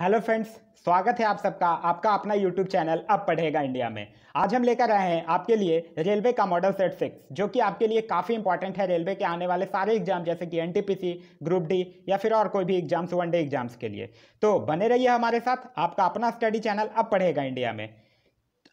hello friends स्वागत है आप सबका आपका अपना यूट्यूब चैनल अब पढ़ेगा इंडिया में आज हम लेकर आए हैं आपके लिए रेलवे का मॉडल सेट सिक्स जो कि आपके लिए काफ़ी इंपॉर्टेंट है रेलवे के आने वाले सारे एग्जाम जैसे कि एनटीपीसी ग्रुप डी या फिर और कोई भी एग्जाम्स वन डे एग्जाम्स के लिए तो बने रहिए हमारे साथ आपका अपना स्टडी चैनल अब पढ़ेगा इंडिया में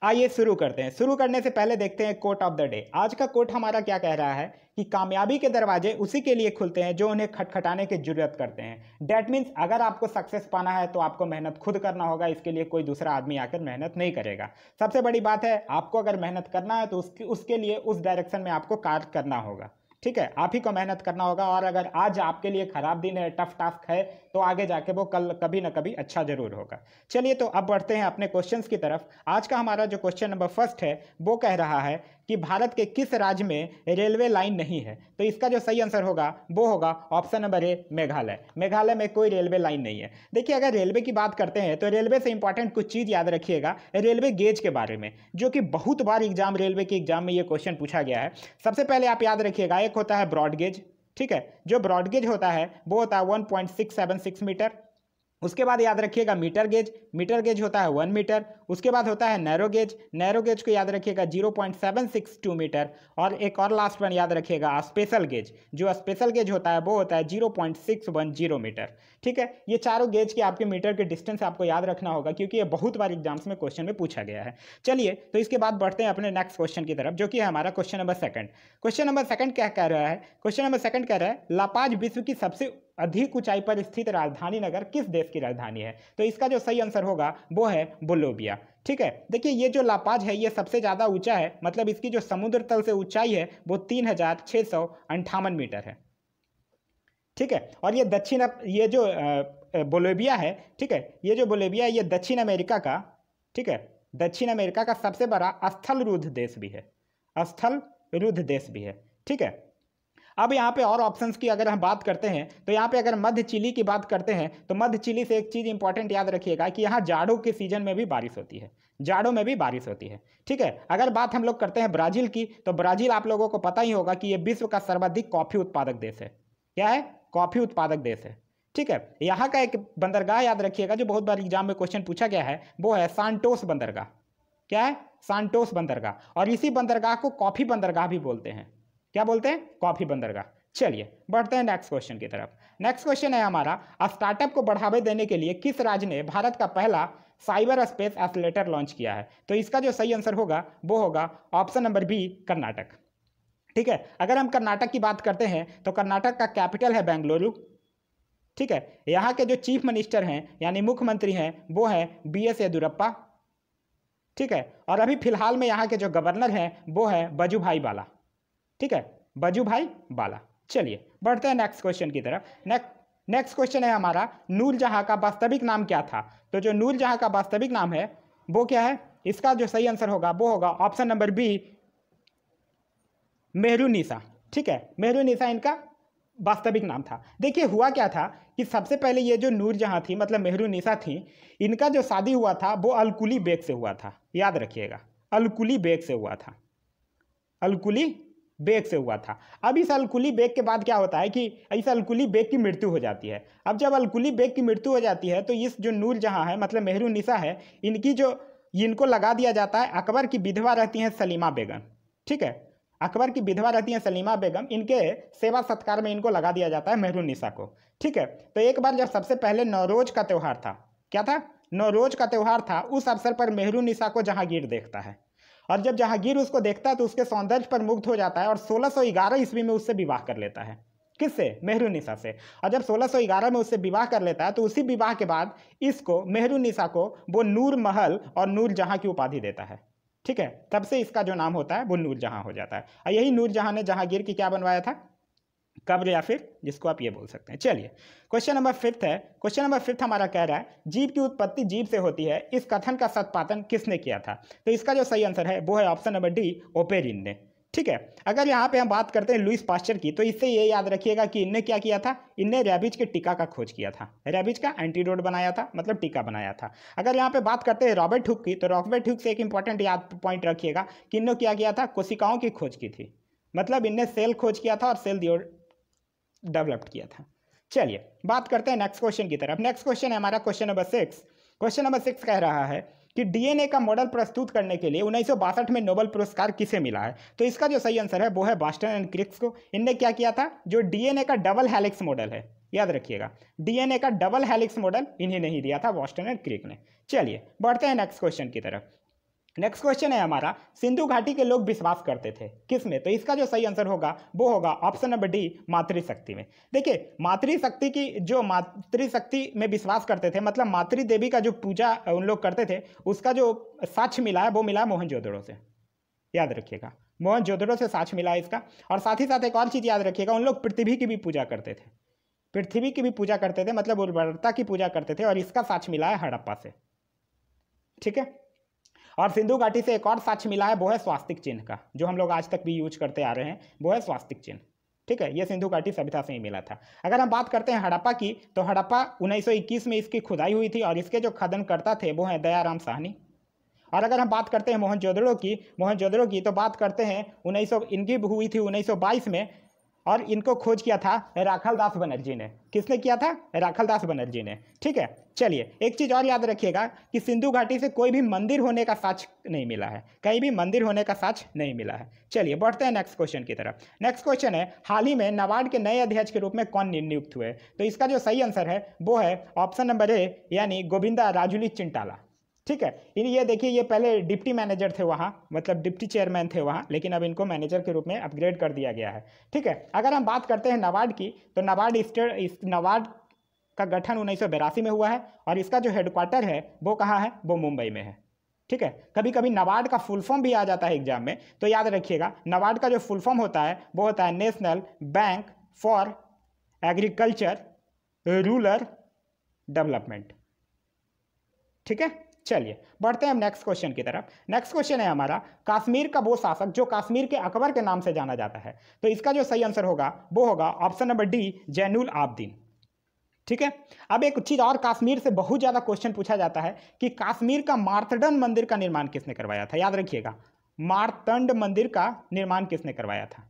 आइए शुरू करते हैं शुरू करने से पहले देखते हैं कोट ऑफ द डे आज का कोट हमारा क्या कह रहा है कि कामयाबी के दरवाजे उसी के लिए खुलते हैं जो उन्हें खटखटाने की जरूरत करते हैं डैट मीन्स अगर आपको सक्सेस पाना है तो आपको मेहनत खुद करना होगा इसके लिए कोई दूसरा आदमी आकर मेहनत नहीं करेगा सबसे बड़ी बात है आपको अगर मेहनत करना है तो उसके उसके लिए उस डायरेक्शन में आपको कार्य करना होगा ठीक है आप ही को मेहनत करना होगा और अगर आज आपके लिए खराब दिन है टफ टास्क है तो आगे जाके वो कल कभी ना कभी अच्छा जरूर होगा चलिए तो अब बढ़ते हैं अपने क्वेश्चन की तरफ आज का हमारा जो क्वेश्चन नंबर फर्स्ट है वो कह रहा है कि भारत के किस राज्य में रेलवे लाइन नहीं है तो इसका जो सही आंसर होगा वो होगा option number A Meghalaya Meghalaya में कोई रेलवे लाइन नहीं है देखिए अगर रेलवे की बात करते हैं तो रेलवे से इंपॉर्टेंट कुछ चीज़ याद रखिएगा रेलवे गेज के बारे में जो कि बहुत बार एग्जाम रेलवे के एग्जाम में ये क्वेश्चन पूछा गया है सबसे पहले आप याद रखिएगा एक होता है ब्रॉड गेज ठीक है जो ब्रॉड गेज होता है वो होता है one point six seven six metre उसके बाद याद रखिएगा मीटर गेज मीटर गेज होता है वन मीटर उसके बाद होता है नैरो गेज नैरो गेज को याद रखिएगा 0.762 मीटर और एक और लास्ट वन याद रखिएगा स्पेशल गेज जो स्पेशल गेज होता है वो होता है 0.610 मीटर ठीक है ये चारों गेज के आपके मीटर के डिस्टेंस आपको याद रखना होगा क्योंकि ये बहुत बार एग्जाम्स में क्वेश्चन में पूछा गया है चलिए तो इसके बाद बढ़ते हैं अपने नेक्स्ट क्वेश्चन की तरफ जो कि हमारा question number second question number second क्या कह रहा है क्वेश्चन नंबर सेकंड कह रहा है लापाज विश्व की सबसे अधिक ऊंचाई पर स्थित राजधानी नगर किस देश की राजधानी है तो इसका जो सही आंसर होगा वो है बोलोबिया ठीक है देखिए ये जो लापाज है ये सबसे ज़्यादा ऊंचा है मतलब इसकी जो समुद्र तल से ऊंचाई है वो तीन हज़ार छः सौ अंठावन मीटर है ठीक है और ये दक्षिण ये जो बोलेबिया है ठीक है ये जो बोलेबिया है ये दक्षिण अमेरिका का ठीक है दक्षिण अमेरिका का सबसे बड़ा स्थल रुद्ध देश भी है स्थल रुद्ध देश भी है ठीक है अब यहाँ पे और ऑप्शंस की अगर हम बात करते हैं तो यहाँ पे अगर मध्य चिली की बात करते हैं तो मध्य चिली से एक चीज़ इंपॉर्टेंट याद रखिएगा कि यहाँ जाड़ों के सीजन में भी बारिश होती है जाड़ों में भी बारिश होती है ठीक है अगर बात हम लोग करते हैं ब्राज़ील की तो ब्राज़ील आप लोगों को पता ही होगा कि ये विश्व का सर्वाधिक कॉफ़ी उत्पादक देश है क्या है कॉफ़ी उत्पादक देश है ठीक है यहाँ का एक बंदरगाह याद रखिएगा जो बहुत बार एग्जाम में क्वेश्चन पूछा गया है वो है सांटोस बंदरगाह क्या है सांटोस बंदरगाह और इसी बंदरगाह को कॉफ़ी बंदरगाह भी बोलते हैं क्या बोलते हैं कॉफ़ी बंदरगाह चलिए बढ़ते हैं नेक्स्ट क्वेश्चन की तरफ नेक्स्ट क्वेश्चन है हमारा स्टार्टअप को बढ़ावे देने के लिए किस राज्य ने भारत का पहला साइबर स्पेस एसलेटर लॉन्च किया है तो इसका जो सही आंसर होगा वो होगा ऑप्शन नंबर बी कर्नाटक ठीक है अगर हम कर्नाटक की बात करते हैं तो कर्नाटक का कैपिटल है बेंगलुरु ठीक है यहाँ के जो चीफ मिनिस्टर हैं यानी मुख्यमंत्री हैं वो हैं बी एस येदुरप्पा ठीक है और अभी फिलहाल में यहाँ के जो गवर्नर हैं वो है बजू भाई वाला ठीक है बजू भाई बाला चलिए बढ़ते हैं नेक्स्ट क्वेश्चन की तरफ नेक्स्ट नेक्स्ट क्वेश्चन है हमारा जहाँ का वास्तविक नाम क्या था तो जो जहाँ का वास्तविक नाम है वो क्या है इसका जो सही आंसर होगा वो होगा ऑप्शन नंबर बी निशा ठीक है मेहरूनिसा इनका वास्तविक नाम था देखिए हुआ क्या था कि सबसे पहले ये जो नूर जहाँ थी मतलब मेहरूनिसा थी इनका जो शादी हुआ था वो अलकुली बेग से हुआ था याद रखिएगा अलकुली बेग से हुआ था अलकुली बेग से हुआ था अब इस अलकुली बेग के बाद क्या होता है कि इस अलकुली बेग की मृत्यु हो जाती है अब जब अलकुली बेग की मृत्यु हो जाती है तो इस जो नूर जहाँ है मतलब मेहरू निशा है इनकी जो इनको लगा दिया जाता है अकबर की विधवा रहती हैं सलीमा बेगम ठीक है अकबर की विधवा रहती हैं सलीमा बेगम इनके सेवा सत्कार में इनको लगा दिया जाता है मेहरू निशा को ठीक है तो एक बार जब सबसे पहले नवरोज का त्यौहार था क्या था नौरोज का त्यौहार था उस अवसर पर मेहरू निशा को जहांगीर देखता है और जब जहांगीर उसको देखता है तो उसके सौंदर्य पर मुग्ध हो जाता है और 1611 ईस्वी में उससे विवाह कर लेता है किससे मेहरूनिसा से और जब 1611 में उससे विवाह कर लेता है तो उसी विवाह के बाद इसको मेहरूनिसा को वो नूर महल और नूर जहाँ की उपाधि देता है ठीक है तब से इसका जो नाम होता है वो नूरजहाँ हो जाता है और यही नूरजहाँ ने जहांगीर की क्या बनवाया था कब्र या फिर जिसको आप ये बोल सकते हैं चलिए क्वेश्चन नंबर फिफ्थ है क्वेश्चन नंबर फिफ्थ हमारा कह रहा है जीव की उत्पत्ति जीव से होती है इस कथन का सत्पातन किसने किया था तो इसका जो सही आंसर है वो है ऑप्शन नंबर डी ओपेरिन ने ठीक है अगर यहाँ पे हम बात करते हैं लुइस पास्चर की तो इससे ये याद रखिएगा कि इनने क्या किया था इनने रैबिज के टीका का खोज किया था रैबिज का एंटीडोट बनाया था मतलब टीका बनाया था अगर यहाँ पे बात करते हैं रॉबर्ट हुक की तो रॉबर्ट हुक से एक इंपॉर्टेंट याद पॉइंट रखिएगा कि इनने क्या किया था कोशिकाओं की खोज की थी मतलब इनने सेल खोज किया था और सेल डेवलप्ड किया था चलिए बात करते हैं नेक्स्ट क्वेश्चन की तरफ नेक्स्ट क्वेश्चन है हमारा question number six question number six कह रहा है कि डीएनए का मॉडल प्रस्तुत करने के लिए उन्नीस में नोबल पुरस्कार किसे मिला है तो इसका जो सही आंसर है वो है बास्टन एंड क्रिक्स को इनने क्या किया था जो डीएनए का डबल हेलिक्स मॉडल है याद रखिएगा डीएनए का डबल हेलिक्स मॉडल इन्हें नहीं दिया था बॉस्टन एंड क्रिक ने चलिए बढ़ते हैं नेक्स्ट क्वेश्चन की तरफ नेक्स्ट क्वेश्चन है हमारा सिंधु घाटी के लोग विश्वास करते थे किस में तो इसका जो सही आंसर होगा वो होगा ऑप्शन नंबर डी मातृशक्ति में देखिए मातृशक्ति की जो मातृशक्ति में विश्वास करते थे मतलब मातृ देवी का जो पूजा उन लोग करते थे उसका जो साक्ष मिला है वो मिला है मोहनजोदड़ो से याद रखिएगा मोहन जोदड़ो से साक्ष मिला है इसका और साथ ही साथ एक और चीज़ याद रखिएगा उन लोग पृथ्वी की भी पूजा करते थे पृथ्वी की भी पूजा करते थे मतलब उर्वरता की पूजा करते थे और इसका साक्ष मिला है हड़प्पा से ठीक है और सिंधु घाटी से एक और साक्ष मिला है वो है स्वास्तिक चिन्ह का जो हम लोग आज तक भी यूज करते आ रहे हैं वो है स्वास्तिक चिन्ह ठीक है ये सिंधु घाटी सभ्यता से ही मिला था अगर हम बात करते हैं हड़प्पा की तो हड़प्पा 1921 में इसकी खुदाई हुई थी और इसके जो खदनकर्ता थे वो हैं दयाराम साहनी और अगर हम बात करते हैं जोदड़ो की जोदड़ो की तो बात करते हैं उन्नीस इनकी हुई थी 1922 में और इनको खोज किया था राखल दास बनर्जी ने किसने किया था राखल दास बनर्जी ने ठीक है चलिए एक चीज़ और याद रखिएगा कि सिंधु घाटी से कोई भी मंदिर होने का साक्ष नहीं मिला है कहीं भी मंदिर होने का साक्ष नहीं मिला है चलिए बढ़ते हैं नेक्स्ट क्वेश्चन की तरफ नेक्स्ट क्वेश्चन है हाल ही में नाबार्ड के नए अध्यक्ष के रूप में कौन नियुक्त हुए तो इसका जो सही आंसर है वो है ऑप्शन नंबर ए यानी गोविंदा राजुली चिंटाला ठीक है इन ये देखिए ये पहले डिप्टी मैनेजर थे वहाँ मतलब डिप्टी चेयरमैन थे वहाँ लेकिन अब इनको मैनेजर के रूप में अपग्रेड कर दिया गया है ठीक है अगर हम बात करते हैं नवार्ड की तो नवार्ड स्टेट नवार्ड का गठन उन्नीस में हुआ है और इसका जो हेडक्वार्टर है वो कहाँ है वो मुंबई में है ठीक है कभी कभी नवार्ड का फुल फॉर्म भी आ जाता है एग्जाम में तो याद रखिएगा नवार्ड का जो फुल फॉर्म होता है वो होता है national bank for agriculture rural development ठीक है चलिए बढ़ते हैं हम नेक्स्ट क्वेश्चन की तरफ नेक्स्ट क्वेश्चन है हमारा कश्मीर का वो शासक जो कश्मीर के अकबर के नाम से जाना जाता है तो इसका जो सही आंसर होगा वो होगा option number D Zainul Abidin ठीक है अब एक चीज़ और कश्मीर से बहुत ज़्यादा क्वेश्चन पूछा जाता है कि कश्मीर का मार्तडन मंदिर का निर्माण किसने करवाया था याद रखिएगा मारतंड मंदिर का निर्माण किसने करवाया था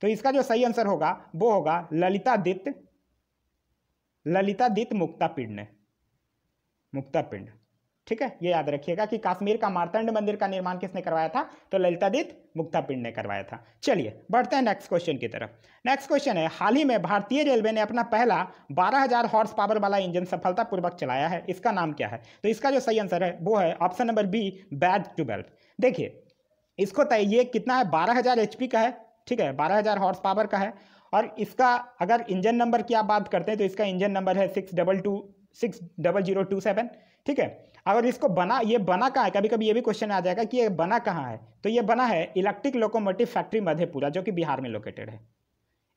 तो इसका जो सही आंसर होगा वो होगा ललितादित्य ललितादित्य मुक्तापिंड ने मुक्तापिंड ठीक है ये याद रखिएगा कि काश्मीर का मारतंड मंदिर का निर्माण किसने करवाया था तो ललितादित्य मुक्तापिंड ने करवाया था चलिए बढ़ते हैं नेक्स्ट क्वेश्चन की तरफ नेक्स्ट क्वेश्चन है हाल ही में भारतीय रेलवे ने अपना पहला 12000 हॉर्स पावर वाला इंजन सफलतापूर्वक चलाया है इसका नाम क्या है तो इसका जो सही आंसर है वो है option number B bad twelve देखिए इसको तय ये कितना है बारह हज़ार का है ठीक है बारह हज़ार हॉर्स पावर का है और इसका अगर इंजन नंबर की आप बात करते हैं तो इसका इंजन नंबर है six double two six double zero two seven ठीक है अगर इसको बना ये बना कहाँ है कभी कभी ये भी क्वेश्चन आ जाएगा कि ये बना कहाँ है तो ये बना है इलेक्ट्रिक लोकोमोटिव फैक्ट्री मधेपुरा जो कि बिहार में लोकेटेड है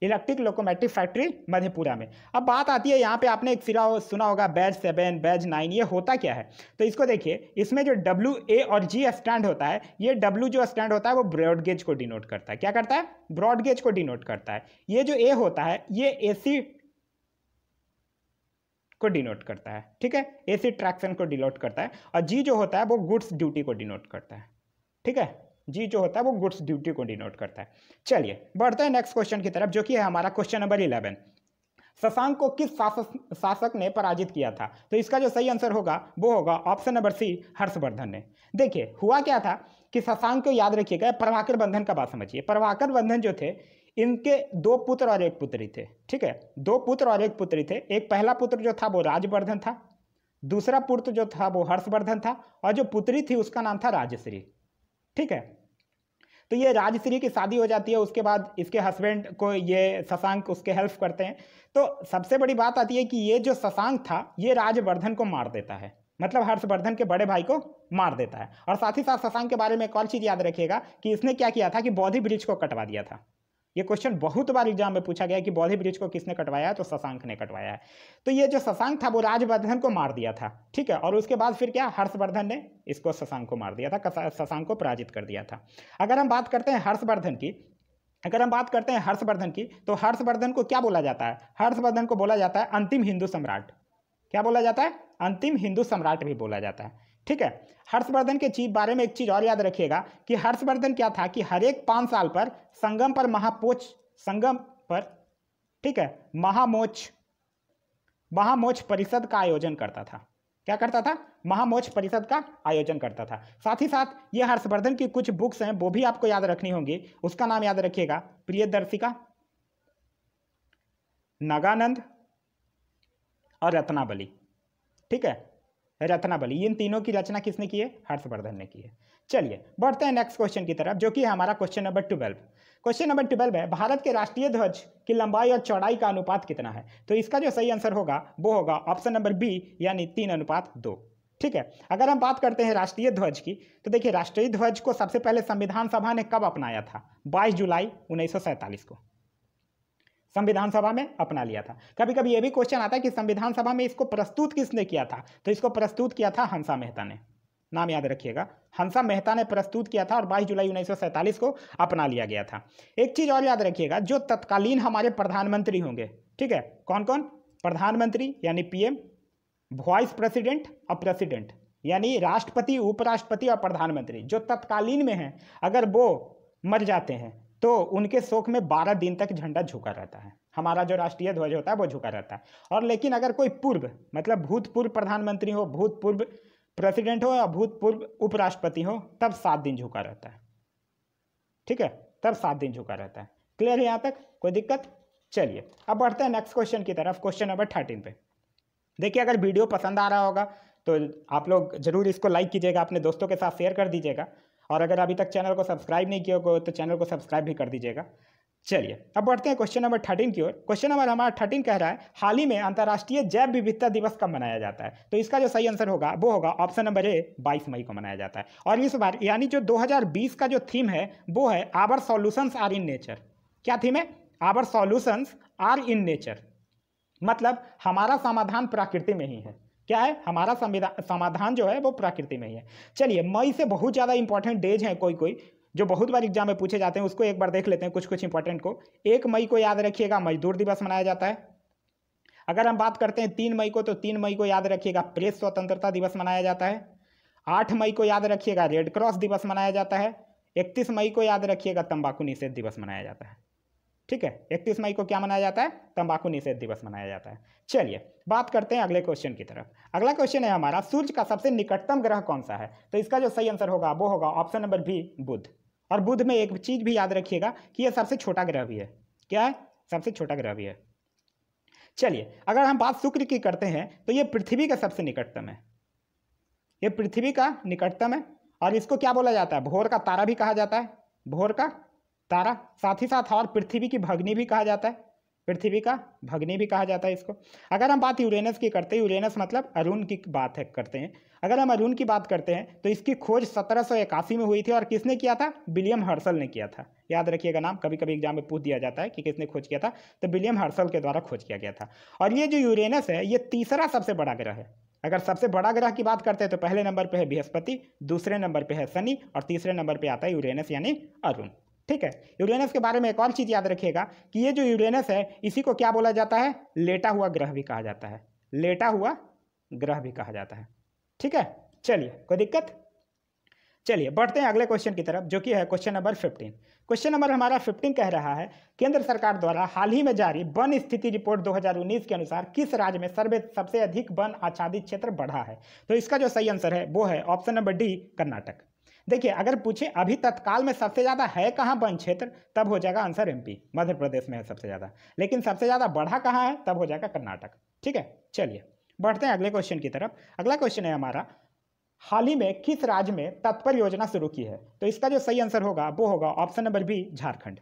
इलेक्ट्रिक लोकोमोटिव फैक्ट्री मधेपुरा में अब बात आती है यहाँ पे आपने एक सिरा सुना होगा बैज सेवन बैज नाइन ये होता क्या है तो इसको देखिए इसमें जो डब्ल्यू ए और जी स्टैंड होता है ये डब्ल्यू जो स्टैंड होता है वो ब्रॉडगेज को डिनोट करता है क्या करता है ब्रॉडगेज को डिनोट करता है ये जो ए होता है ये ए सी को डिनोट करता है ठीक है ए सी ट्रैक्शन को डिनोट करता है और जी जो होता है वो गुड्स ड्यूटी को डिनोट करता है ठीक है जी जो होता है वो गुड्स ड्यूटी को डिनोट करता है चलिए बढ़ते हैं नेक्स्ट क्वेश्चन की तरफ जो कि है हमारा क्वेश्चन नंबर इलेवन शशांक को किस शासक शासक ने पराजित किया था तो इसका जो सही आंसर होगा वो होगा ऑप्शन नंबर सी हर्षवर्धन ने देखिए हुआ क्या था कि शशांक को याद रखिएगा प्रभाकर बंधन का बात समझिए प्रभाकर बंधन जो थे इनके दो पुत्र और एक पुत्री थे ठीक है दो पुत्र और एक पुत्री थे एक पहला पुत्र जो था वो राजवर्धन था दूसरा पुत्र जो था वो हर्षवर्धन था और जो पुत्री थी उसका नाम था राजश्री ठीक है तो ये राजश्री की शादी हो जाती है उसके बाद इसके हस्बैंड को ये शशांक उसके हेल्प करते हैं तो सबसे बड़ी बात आती है कि ये जो शशांक था ये राजवर्धन को मार देता है मतलब हर्षवर्धन के बड़े भाई को मार देता है और साथ ही साथ शशांक के बारे में एक और चीज़ याद रखिएगा कि इसने क्या किया था कि बौद्धि ब्रिज को कटवा दिया था ये क्वेश्चन बहुत बार एग्जाम में पूछा गया कि बौधि ब्रिज को किसने कटवाया तो शशांक ने कटवाया है तो ये जो शशांक था वो राजवर्धन को मार दिया था ठीक है और उसके बाद फिर क्या हर्षवर्धन ने इसको शशांक को मार दिया था शशांक को पराजित कर दिया था अगर हम बात करते हैं हर्षवर्धन की अगर हम बात करते हैं हर्षवर्धन की तो हर्षवर्धन को क्या बोला जाता है हर्षवर्धन को बोला जाता है अंतिम हिंदू सम्राट क्या बोला जाता है अंतिम हिंदू सम्राट भी बोला जाता है ठीक है हर्षवर्धन के चीज बारे में एक चीज़ और याद रखिएगा कि हर्षवर्धन क्या था कि हर एक पांच साल पर संगम पर महापोच संगम पर ठीक है महामोच महामोच परिषद का आयोजन करता था क्या करता था महामोच परिषद का आयोजन करता था साथ ही साथ ये हर्षवर्धन की कुछ बुक्स हैं वो भी आपको याद रखनी होंगी उसका नाम याद रखिएगा दर्शिका नागानंद और रत्नाबली ठीक है रत्नावली इन तीनों की रचना किसने की है हर्षवर्धन ने की है चलिए बढ़ते हैं नेक्स्ट क्वेश्चन की तरफ जो कि हमारा question number twelve question number twelve है भारत के राष्ट्रीय ध्वज की लंबाई और चौड़ाई का अनुपात कितना है तो इसका जो सही आंसर होगा वो होगा ऑप्शन नंबर बी यानी तीन अनुपात दो ठीक है अगर हम बात करते हैं राष्ट्रीय ध्वज की तो देखिए राष्ट्रीय ध्वज को सबसे पहले संविधान सभा ने कब अपनाया था 22 जुलाई उन्नीस को संविधान सभा में अपना लिया था कभी कभी यह भी क्वेश्चन आता है कि संविधान सभा में इसको प्रस्तुत किसने किया था तो इसको प्रस्तुत किया था हंसा मेहता ने नाम याद रखिएगा हंसा मेहता ने प्रस्तुत किया था और 22 जुलाई 1947 को अपना लिया गया था एक चीज़ और याद रखिएगा जो तत्कालीन हमारे प्रधानमंत्री होंगे ठीक है कौन कौन प्रधानमंत्री यानी पीएम वाइस प्रेसिडेंट और प्रेसिडेंट यानी राष्ट्रपति उपराष्ट्रपति और प्रधानमंत्री जो तत्कालीन में हैं अगर वो मर जाते हैं तो उनके शोक में बारह दिन तक झंडा झुका रहता है हमारा जो राष्ट्रीय ध्वज होता है वो झुका रहता है और लेकिन अगर कोई पूर्व मतलब भूतपूर्व प्रधानमंत्री हो भूतपूर्व प्रेसिडेंट हो या भूतपूर्व उपराष्ट्रपति हो तब सात दिन झुका रहता है ठीक है तब सात दिन झुका रहता है क्लियर है यहाँ तक कोई दिक्कत चलिए अब बढ़ते हैं नेक्स्ट क्वेश्चन की तरफ क्वेश्चन नंबर थर्टीन पे देखिए अगर वीडियो पसंद आ रहा होगा तो आप लोग जरूर इसको लाइक कीजिएगा अपने दोस्तों के साथ शेयर कर दीजिएगा और अगर अभी तक चैनल को सब्सक्राइब नहीं किया हो तो चैनल को सब्सक्राइब भी कर दीजिएगा चलिए अब बढ़ते हैं क्वेश्चन नंबर थर्टीन की ओर क्वेश्चन नंबर हमारा थर्टीन कह रहा है हाल ही में अंतर्राष्ट्रीय जैव विविधता दिवस कब मनाया जाता है तो इसका जो सही आंसर होगा वो होगा ऑप्शन नंबर ए 22 मई को मनाया जाता है और इस बार यानी जो 2020 का जो थीम है वो है our solutions are in nature क्या थीम है our solutions are in nature मतलब हमारा समाधान प्रकृति में ही है क्या है हमारा संविधान समाधान जो है वो प्रकृति में ही है चलिए मई से बहुत ज़्यादा इंपॉर्टेंट डेज हैं कोई कोई जो बहुत बार एग्जाम में पूछे जाते हैं उसको एक बार देख लेते हैं कुछ कुछ इंपॉर्टेंट को एक मई को याद रखिएगा मजदूर दिवस मनाया जाता है अगर हम बात करते हैं तीन मई को तो तीन मई को याद रखिएगा प्रेस स्वतंत्रता दिवस मनाया जाता है आठ मई को याद रखिएगा रेड क्रॉस दिवस मनाया जाता है इकतीस मई को याद रखिएगा तंबाकू निषेध दिवस मनाया जाता है ठीक है इकतीस मई को क्या मनाया जाता है तंबाकू निषेध दिवस मनाया जाता है चलिए बात करते हैं अगले क्वेश्चन की तरफ अगला क्वेश्चन है हमारा सूर्य का सबसे निकटतम ग्रह कौन सा है तो इसका जो सही आंसर होगा वो होगा ऑप्शन नंबर बी बुध और बुध में एक चीज़ भी याद रखिएगा कि यह सबसे छोटा ग्रह भी है क्या है सबसे छोटा ग्रह भी है चलिए अगर हम बात शुक्र की करते हैं तो यह पृथ्वी का सबसे निकटतम है यह पृथ्वी का निकटतम है और इसको क्या बोला जाता है भोर का तारा भी कहा जाता है भोर का तारा साथ ही साथ और पृथ्वी की भगनी भी कहा जाता है पृथ्वी का भगनी भी कहा जाता है इसको अगर हम बात यूरेनस की करते हैं यूरेनस मतलब अरुण की बात है करते हैं अगर हम अरुण की बात करते हैं तो इसकी खोज सत्रह में हुई थी और किसने किया था विलियम हर्सल ने किया था याद रखिएगा नाम कभी कभी एग्जाम में पूछ दिया जाता है कि किसने खोज किया था तो विलियम हर्सल के द्वारा खोज किया गया था और ये जो यूरेनस है ये तीसरा सबसे बड़ा ग्रह है अगर सबसे बड़ा ग्रह की बात करते हैं तो पहले नंबर पे है बृहस्पति दूसरे नंबर पे है शनि और तीसरे नंबर पे आता है यूरेनस यानी अरुण ठीक है यूरेनस के बारे में एक और चीज़ याद रखिएगा कि ये जो यूरेनस है इसी को क्या बोला जाता है लेटा हुआ ग्रह भी कहा जाता है लेटा हुआ ग्रह भी कहा जाता है ठीक है चलिए कोई दिक्कत चलिए बढ़ते हैं अगले क्वेश्चन की तरफ जो कि है question number fifteen question number हमारा फिफ्टीन कह रहा है केंद्र सरकार द्वारा हाल ही में जारी वन स्थिति रिपोर्ट 2019 के अनुसार किस राज्य में सर्वे सबसे अधिक वन आच्छादित क्षेत्र बढ़ा है तो इसका जो सही आंसर है वो है ऑप्शन नंबर डी कर्नाटक देखिए अगर पूछे अभी तत्काल में सबसे ज़्यादा है कहाँ वन क्षेत्र तब हो जाएगा आंसर एमपी मध्य प्रदेश में है सबसे ज़्यादा लेकिन सबसे ज़्यादा बढ़ा कहाँ है तब हो जाएगा कर्नाटक ठीक है चलिए बढ़ते हैं अगले क्वेश्चन की तरफ अगला क्वेश्चन है हमारा हाल ही में किस राज्य में तत्पर योजना शुरू की है तो इसका जो सही आंसर होगा वो होगा ऑप्शन नंबर बी झारखंड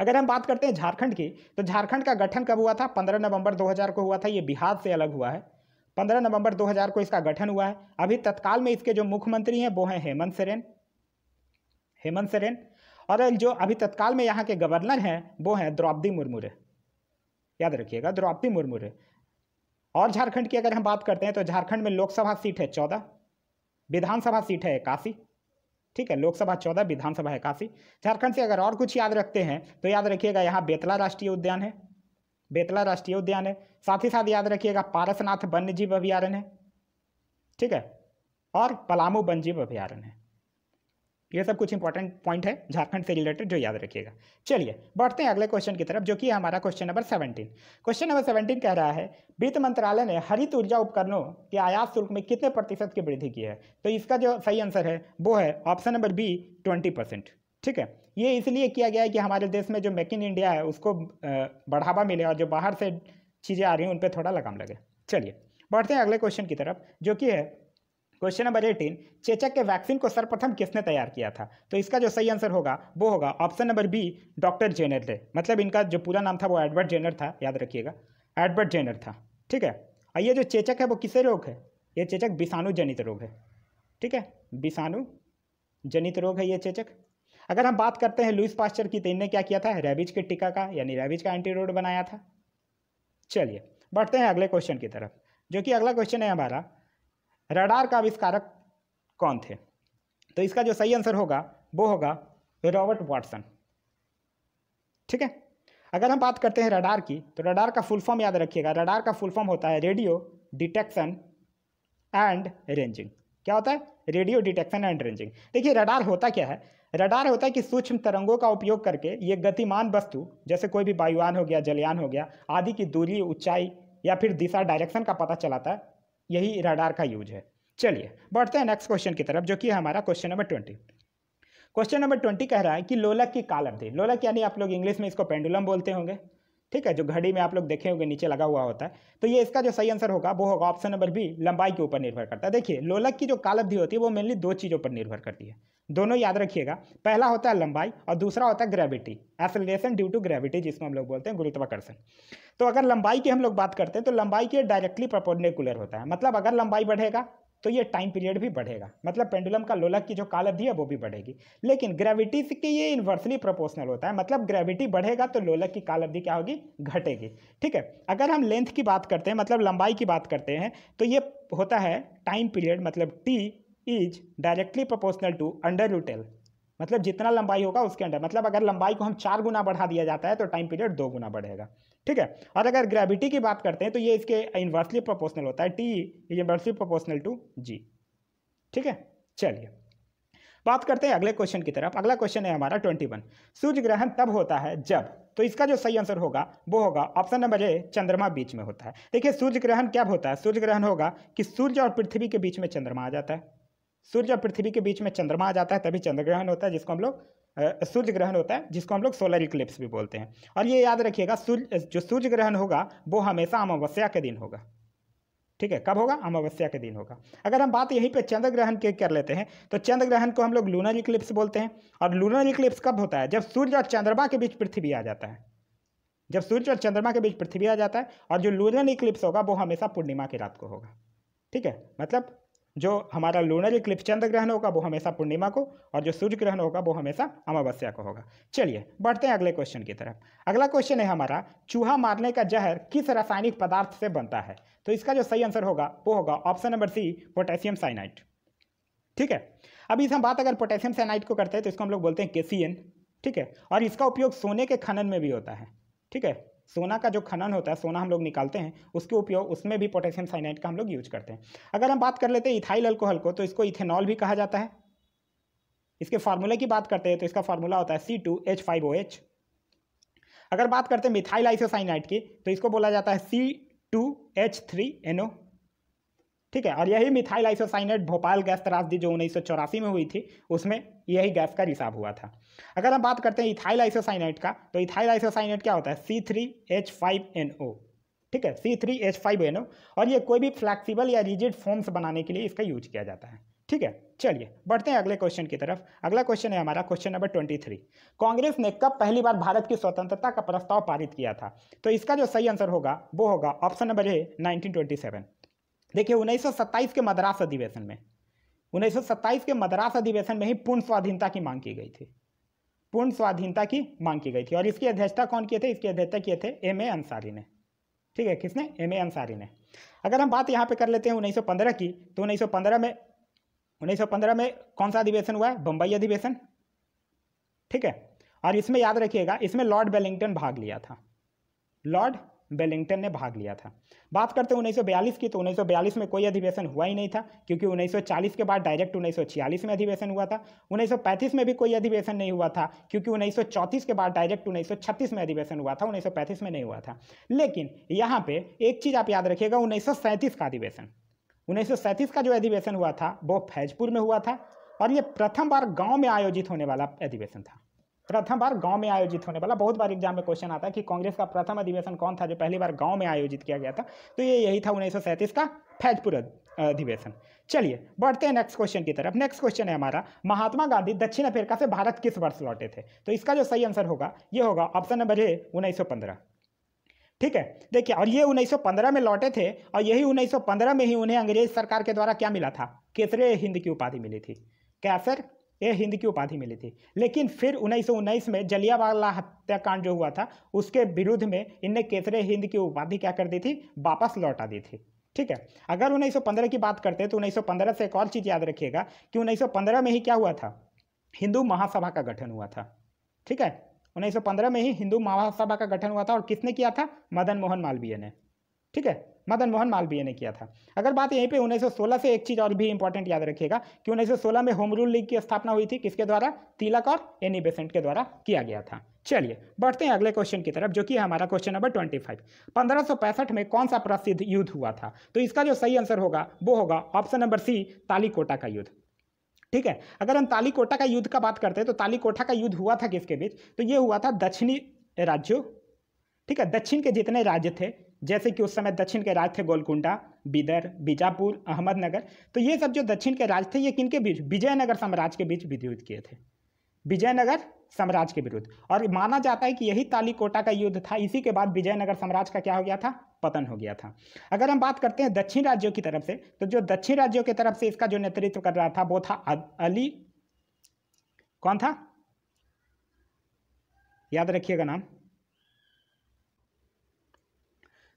अगर हम बात करते हैं झारखंड की तो झारखंड का गठन कब हुआ था 15 नवंबर 2000 को हुआ था ये बिहार से अलग हुआ है पंद्रह नवंबर 2000 को इसका गठन हुआ है अभी तत्काल में इसके जो मुख्यमंत्री हैं वो हैं हेमंत सोरेन हेमंत सोरेन और जो अभी तत्काल में यहाँ के गवर्नर हैं वो हैं द्रौपदी मुर्मू याद रखिएगा द्रौपदी मुर्मू और झारखंड की अगर हम बात करते हैं तो झारखंड में लोकसभा सीट है चौदह विधानसभा सीट है इक्यासी ठीक है लोकसभा चौदह विधानसभा इक्यासी झारखंड से अगर और कुछ याद रखते हैं तो याद रखिएगा यहाँ बेतला राष्ट्रीय उद्यान है बेतला राष्ट्रीय उद्यान है साथ ही साथ याद रखिएगा पारसनाथ वन्यजीव अभ्यारण्य है ठीक है और पलामू वन्यजीव अभ्यारण्य है ये सब कुछ इंपॉर्टेंट पॉइंट है झारखंड से रिलेटेड जो याद रखिएगा चलिए बढ़ते हैं अगले क्वेश्चन की तरफ जो कि हमारा question number seventeen question number seventeen कह रहा है वित्त मंत्रालय ने हरित ऊर्जा उपकरणों के आयात शुल्क में कितने प्रतिशत की वृद्धि की है तो इसका जो सही आंसर है वो है option number B twenty percent ठीक है ये इसलिए किया गया है कि हमारे देश में जो मेक इन इंडिया है उसको बढ़ावा मिले और जो बाहर से चीज़ें आ रही हैं उन पर थोड़ा लगाम लगे चलिए बढ़ते हैं अगले क्वेश्चन की तरफ जो कि है क्वेश्चन नंबर एटीन चेचक के वैक्सीन को सर्वप्रथम किसने तैयार किया था तो इसका जो सही आंसर होगा वो होगा option number B doctor Jenner थे मतलब इनका जो पूरा नाम था वो एडवर्ड जेनर था याद रखिएगा एडवर्ड जेनर था ठीक है और ये जो चेचक है वो किसे रोग है ये चेचक विषाणु जनित रोग है ठीक है विषाणु जनित रोग है ये चेचक अगर हम बात करते हैं लुइस पास्चर की तो इनने क्या किया था रेबिज के टीका का यानी रेबिज का एंटीरोड बनाया था चलिए बढ़ते हैं अगले क्वेश्चन की तरफ जो कि अगला क्वेश्चन है हमारा रडार का आविष्कारक कौन थे तो इसका जो सही आंसर होगा वो होगा रॉबर्ट वाटसन ठीक है अगर हम बात करते हैं रडार की तो रडार का फुल फॉर्म याद रखिएगा रडार का फुल फॉर्म होता है रेडियो डिटेक्शन एंड रेंजिंग क्या होता है रेडियो डिटेक्शन एंड रेंजिंग देखिए रडार होता क्या है रडार होता है कि सूक्ष्म तरंगों का उपयोग करके ये गतिमान वस्तु जैसे कोई भी वायुवान हो गया जलयान हो गया आदि की दूरी ऊंचाई या फिर दिशा डायरेक्शन का पता चलाता है यही रडार का यूज है चलिए बढ़ते हैं नेक्स्ट क्वेश्चन की तरफ जो कि हमारा question number twenty question number twenty कह रहा है कि लोलक की काल अवधि लोलक यानी आप लोग इंग्लिश में इसको पेंडुलम बोलते होंगे ठीक है जो घड़ी में आप लोग देखे होंगे नीचे लगा हुआ होता है तो ये इसका जो सही आंसर होगा वो होगा ऑप्शन नंबर बी लंबाई के ऊपर निर्भर करता है देखिए लोलक की जो काल अवधि होती है वो मेनली दो चीज़ों पर निर्भर करती है दोनों याद रखिएगा पहला होता है लंबाई और दूसरा होता है gravity acceleration due to gravity जिसको हम लोग बोलते हैं गुरुत्वाकर्षण तो अगर लंबाई की हम लोग बात करते हैं तो लंबाई के डायरेक्टली प्रपोर्डिकुलर होता है मतलब अगर लंबाई बढ़ेगा तो ये टाइम पीरियड भी बढ़ेगा मतलब पेंडुलम का लोलक की जो काल अवधि है वो भी बढ़ेगी लेकिन ग्रेविटी के ये इन्वर्सली प्रोपोर्शनल होता है मतलब ग्रेविटी बढ़ेगा तो लोलक की काल अवधि क्या होगी घटेगी ठीक है अगर हम लेंथ की बात करते हैं मतलब लंबाई की बात करते हैं तो ये होता है टाइम पीरियड मतलब T is directly proportional to under root L मतलब जितना लंबाई होगा उसके अंडर मतलब अगर लंबाई को हम चार गुना बढ़ा दिया जाता है तो टाइम पीरियड दो गुना बढ़ेगा ठीक है और अगर ग्रेविटी की बात करते हैं तो ये इसके इन्वर्सली प्रोपोर्शनल होता है T inversely proportional to G ठीक है चलिए बात करते हैं अगले क्वेश्चन की तरफ अगला क्वेश्चन है हमारा ट्वेंटी वन सूर्य ग्रहण तब होता है जब तो इसका जो सही आंसर होगा वो होगा ऑप्शन नंबर ए चंद्रमा बीच में होता है देखिए सूर्य ग्रहण क्या होता है सूर्य ग्रहण होगा कि सूर्य और पृथ्वी के बीच में चंद्रमा आ जाता है सूर्य और पृथ्वी के बीच में चंद्रमा आ जाता है तभी चंद्र ग्रहण होता है जिसको हम लोग सूर्य ग्रहण होता है जिसको हम लोग सोलर इक्लिप्स भी बोलते हैं और ये याद रखिएगा सूर्य जो सूर्य ग्रहण होगा वो हमेशा अमावस्या के दिन होगा ठीक है कब होगा अमावस्या के दिन होगा अगर हम बात यहीं पे चंद्र ग्रहण के कर लेते हैं तो चंद्र ग्रहण को हम लोग लूनर इक्लिप्स बोलते हैं और लूनर इक्लिप्स कब होता है जब सूर्य और चंद्रमा के बीच पृथ्वी आ जाता है जब सूर्य और चंद्रमा के बीच पृथ्वी आ जाता है और जो लूनर इक्लिप्स होगा वो हमेशा पूर्णिमा की रात को होगा ठीक है मतलब जो हमारा लूनर इक्लिप्स चंद्र ग्रहण होगा वो हमेशा पूर्णिमा को और जो सूर्य ग्रहण होगा वो हमेशा अमावस्या को होगा चलिए बढ़ते हैं अगले क्वेश्चन की तरफ अगला क्वेश्चन है हमारा चूहा मारने का जहर किस रासायनिक पदार्थ से बनता है तो इसका जो सही आंसर होगा वो होगा option number C potassium cyanide ठीक है अभी हम बात अगर पोटेशियम साइनाइट को करते हैं तो इसको हम लोग बोलते हैं के ठीक है और इसका उपयोग सोने के खनन में भी होता है ठीक है सोना का जो खनन होता है सोना हम लोग निकालते हैं उसके उपयोग उसमें भी पोटेशियम साइनाइड का हम लोग यूज करते हैं अगर हम बात कर लेते हैं इथाइल अल्कोहल को तो इसको इथेनॉल भी कहा जाता है इसके फार्मूले की बात करते हैं तो इसका फार्मूला होता है C two H five O H अगर बात करते हैं मिथाइल आइसोसाइनाइड की तो इसको बोला जाता है C two H three N O ठीक है और यही मिथाइल आइसोसाइनेट भोपाल गैस त्रासदी जो उन्नीस में हुई थी उसमें यही गैस का रिसाव हुआ था अगर हम बात करते हैं इथाइल आइसोसाइनेट का तो इथाइल आइसोसाइनेट क्या होता है C three H five N O ठीक है C three H five N O और ये कोई भी फ्लैक्सीबल या रिजिड फॉर्म्स बनाने के लिए इसका यूज किया जाता है ठीक है चलिए बढ़ते हैं अगले क्वेश्चन की तरफ अगला क्वेश्चन है हमारा question number twenty three Congress ने कब पहली बार भारत की स्वतंत्रता का प्रस्ताव पारित किया था तो इसका जो सही आंसर होगा वो होगा option number A nineteen twenty seven देखिए 1927 के मद्रास अधिवेशन में 1927 के मद्रास अधिवेशन में ही पूर्ण स्वाधीनता की मांग की गई थी पूर्ण स्वाधीनता की मांग की गई थी और इसकी अध्यक्षता कौन किए थे इसकी अध्यक्षता किए थे एम ए अंसारी ने ठीक है किसने एम ए अंसारी ने अगर हम बात यहाँ पे कर लेते हैं 1915 की तो 1915 में 1915 में कौन सा अधिवेशन हुआ है बम्बई अधिवेशन ठीक है और इसमें याद रखिएगा इसमें लॉर्ड बेलिंगटन भाग लिया था लॉर्ड वेलिंगटन ने भाग लिया था बात करते हैं 1942 की तो 1942 में कोई अधिवेशन हुआ ही नहीं था क्योंकि 1940 के बाद डायरेक्ट 1946 में अधिवेशन हुआ था 1935 में भी कोई अधिवेशन नहीं हुआ था क्योंकि 1934 के बाद डायरेक्ट 1936 में अधिवेशन हुआ था 1935 में नहीं हुआ था लेकिन यहाँ पे एक चीज़ आप याद रखिएगा उन्नीस का अधिवेशन उन्नीस का जो अधिवेशन हुआ था वो फैजपुर में हुआ था और ये प्रथम बार गाँव में आयोजित होने वाला अधिवेशन था प्रथम बार गांव में आयोजित होने वाला बहुत बार एग्जाम में क्वेश्चन आता है कि कांग्रेस का प्रथम अधिवेशन कौन था जो पहली बार गांव में आयोजित किया गया था तो ये यही था उन्नीस का फैजपुर अधिवेशन चलिए बढ़ते हैं नेक्स्ट क्वेश्चन की तरफ नेक्स्ट क्वेश्चन है हमारा महात्मा गांधी दक्षिण अफ्रीका से भारत किस वर्ष लौटे थे तो इसका जो सही आंसर होगा ये होगा ऑप्शन नंबर ए उन्नीस ठीक है देखिए और ये 1915 में लौटे थे और यही 1915 में ही उन्हें अंग्रेज सरकार के द्वारा क्या मिला था केसरे हिंद की उपाधि मिली थी क्या सर ये हिंद की उपाधि मिली थी लेकिन फिर उन्नीस में जलियावाला हत्याकांड जो हुआ था उसके विरुद्ध में इनने केसरे हिंद की उपाधि क्या कर दी थी वापस लौटा दी थी ठीक है अगर 1915 की बात करते हैं तो 1915 से एक और चीज़ याद रखिएगा कि 1915 में ही क्या हुआ था हिंदू महासभा का गठन हुआ था ठीक है उन्नीस में ही हिंदू महासभा का गठन हुआ था और किसने किया था मदन मोहन मालवीय ने ठीक है मदन मोहन मालवीय ने किया था अगर बात यहीं पे 1916 से एक चीज़ और भी इंपॉर्टेंट याद रखिएगा कि 1916 में होम रूल लीग की स्थापना हुई थी किसके द्वारा तिलक और एनी बेसेंट के द्वारा किया गया था चलिए बढ़ते हैं अगले क्वेश्चन की तरफ जो कि हमारा क्वेश्चन नंबर ट्वेंटी फाइव पंद्रह में कौन सा प्रसिद्ध युद्ध हुआ था तो इसका जो सही आंसर होगा वो होगा ऑप्शन नंबर सी तालीकोटा का युद्ध ठीक है अगर हम तालीकोटा का युद्ध का बात करते हैं तो तालीकोटा का युद्ध हुआ था किसके बीच तो ये हुआ था दक्षिणी राज्यों ठीक है दक्षिण के जितने राज्य थे जैसे कि उस समय दक्षिण के राज थे गोलकुंडा बिदर बीजापुर अहमदनगर तो ये सब जो दक्षिण के राज थे ये किनके बीच विजयनगर साम्राज्य के बीच विद्युत किए थे विजयनगर साम्राज्य के विरुद्ध और माना जाता है कि यही तालीकोटा का युद्ध था इसी के बाद विजयनगर साम्राज्य का क्या हो गया था पतन हो गया था अगर हम बात करते हैं दक्षिण राज्यों की तरफ से तो जो दक्षिण राज्यों की तरफ से इसका जो नेतृत्व कर रहा था वो था अली कौन था याद रखिएगा नाम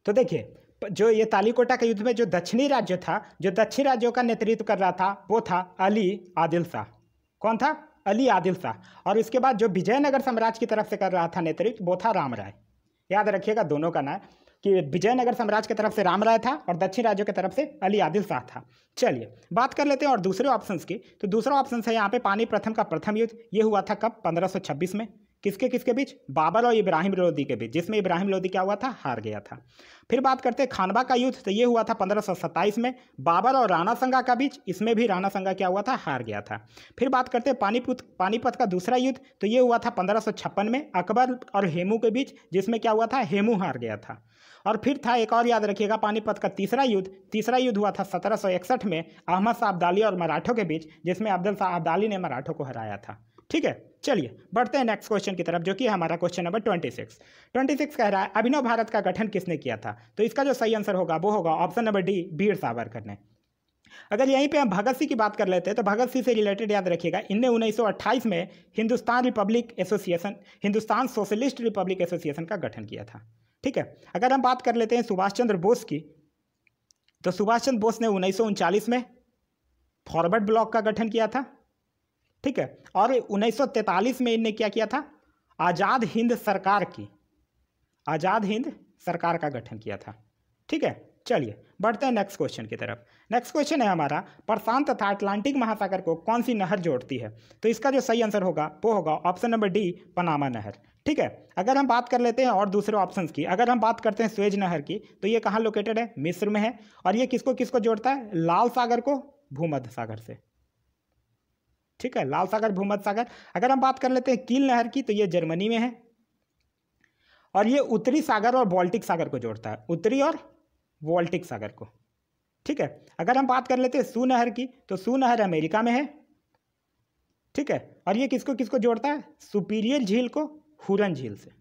तो देखिए जो ये तालीकोटा के युद्ध में जो दक्षिणी राज्य था जो दक्षिणी राज्यों का नेतृत्व कर रहा था वो था अली आदिल शाह कौन था अली आदिल शाह और इसके बाद जो विजयनगर साम्राज्य की तरफ से कर रहा था नेतृत्व वो था राम राय याद रखिएगा दोनों का नाम कि विजयनगर साम्राज्य की तरफ से राम राय था और दक्षिण राज्यों की तरफ से अली आदिल शाह था चलिए बात कर लेते हैं और दूसरे ऑप्शन की तो दूसरा ऑप्शन है यहाँ पे पानी प्रथम का प्रथम युद्ध ये हुआ था कब 1526 में किसके किसके बीच बाबर और इब्राहिम लोदी के बीच जिसमें इब्राहिम लोदी क्या हुआ था हार गया था फिर बात करते हैं खानबा का युद्ध तो ये हुआ था पंद्रह में बाबर और राणा संगा का बीच इसमें भी राणा संगा क्या हुआ था हार गया था फिर बात करते हैं पानीपत पानीपत का दूसरा युद्ध तो ये हुआ था पंद्रह में अकबर और हेमू के बीच जिसमें क्या हुआ था हेमू हार गया था और फिर था एक और याद रखिएगा पानीपत का तीसरा युद्ध तीसरा युद्ध हुआ था इकसठ में अहमद शाह अब्दाली और मराठों के बीच जिसमें अब्दुल शाह अब्दाली ने मराठों को हराया था ठीक है चलिए बढ़ते हैं नेक्स्ट क्वेश्चन की तरफ जो कि हमारा question number twenty six twenty six कह रहा है अभिनव भारत का गठन किसने किया था तो इसका जो सही आंसर होगा वो होगा option number D Veer Savarkar ने अगर यहीं पे हम भगत सिंह की बात कर लेते हैं तो भगत सिंह से रिलेटेड याद रखिएगा इनने अट्ठाईस में Hindustan republic association Hindustan socialist republic association का गठन किया था ठीक है अगर हम बात कर लेते हैं सुभाष चंद्र बोस की तो सुभाष चंद्र बोस ने उन्नीस में फॉरवर्ड ब्लॉक का गठन किया था ठीक है और 1943 में इनने क्या किया था आज़ाद हिंद सरकार की आज़ाद हिंद सरकार का गठन किया था ठीक है चलिए बढ़ते हैं नेक्स्ट क्वेश्चन की तरफ नेक्स्ट क्वेश्चन है हमारा प्रशांत तथा अटलांटिक महासागर को कौन सी नहर जोड़ती है तो इसका जो सही आंसर होगा वो होगा ऑप्शन नंबर डी पनामा नहर ठीक है अगर हम बात कर लेते हैं और दूसरे ऑप्शन की अगर हम बात करते हैं स्वेज नहर की तो ये कहाँ लोकेटेड है मिस्र में है और ये किसको किसको जोड़ता है लाल सागर को भूमध्य सागर से ठीक है लाल सागर भूमध सागर अगर हम बात कर लेते हैं कील नहर की तो ये जर्मनी में है और ये उत्तरी सागर और बॉल्टिक सागर को जोड़ता है उत्तरी और बॉल्टिक सागर को ठीक है अगर हम बात कर लेते हैं सू नहर की तो सू नहर अमेरिका में है ठीक है और ये किसको किसको जोड़ता है सुपीरियर झील को हुरन झील से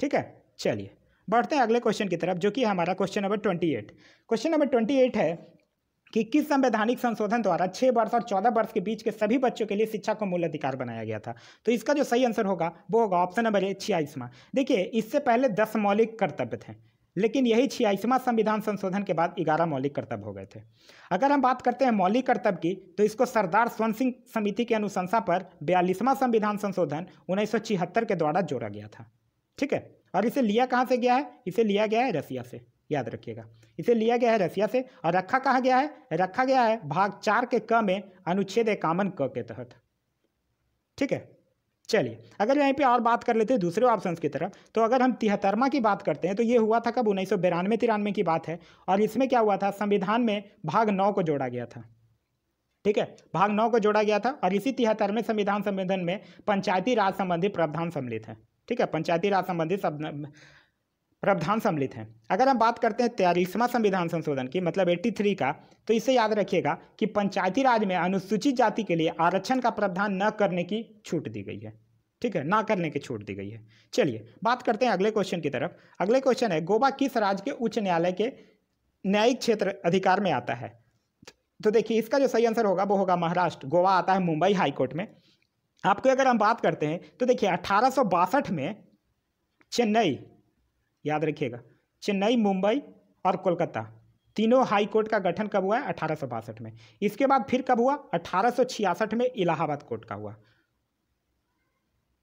ठीक है चलिए बढ़ते हैं अगले क्वेश्चन की तरफ जो कि हमारा question number twenty eight question number twenty eight है कि किस संवैधानिक संशोधन द्वारा छः वर्ष और चौदह वर्ष के बीच के सभी बच्चों के लिए शिक्षा को मूल अधिकार बनाया गया था तो इसका जो सही आंसर होगा वो होगा ऑप्शन नंबर ए छियाईसवां देखिए इससे पहले दस मौलिक कर्तव्य थे लेकिन यही छियाईसवां संविधान संशोधन के बाद ग्यारह मौलिक कर्तव्य हो गए थे अगर हम बात करते हैं मौलिक कर्तव्य की तो इसको सरदार स्वर्ण सिंह समिति की अनुशंसा पर बयालीसवां संविधान संशोधन उन्नीस के द्वारा जोड़ा गया था ठीक है और इसे लिया कहाँ से गया है इसे लिया गया है रसिया से याद रखिएगा इसे लिया गया है रसिया से और रखा कहा गया है रखा गया है भाग चार के क में अनुच्छेद कामन क के तहत ठीक है चलिए अगर यहीं पे और बात कर लेते हैं दूसरे ऑप्शन की तरफ तो अगर हम तिहत्तरवा की बात करते हैं तो ये हुआ था कब उन्नीस सौ बिरानवे तिरानवे की बात है और इसमें क्या हुआ था संविधान में भाग नौ को जोड़ा गया था ठीक है भाग नौ को जोड़ा गया था और इसी तिहत्तरवें संविधान संशोधन में पंचायती राज संबंधी प्रावधान सम्मिलित है ठीक है पंचायती राज संबंधी प्रावधान सम्मिलित हैं अगर हम बात करते हैं तैयारीसवा संविधान संशोधन की मतलब 83 का तो इसे याद रखिएगा कि पंचायती राज में अनुसूचित जाति के लिए आरक्षण का प्रावधान न करने की छूट दी गई है ठीक है ना करने की छूट दी गई है चलिए बात करते हैं अगले क्वेश्चन की तरफ अगले क्वेश्चन है गोवा किस राज्य के उच्च न्यायालय के न्यायिक क्षेत्र अधिकार में आता है तो देखिए इसका जो सही आंसर होगा वो होगा महाराष्ट्र गोवा आता है मुंबई हाईकोर्ट में आपको अगर हम बात करते हैं तो देखिए अठारह में चेन्नई याद रखिएगा चेन्नई मुंबई और कोलकाता तीनों हाई कोर्ट का गठन कब हुआ है अठारह में इसके बाद फिर कब हुआ अठारह में इलाहाबाद कोर्ट का हुआ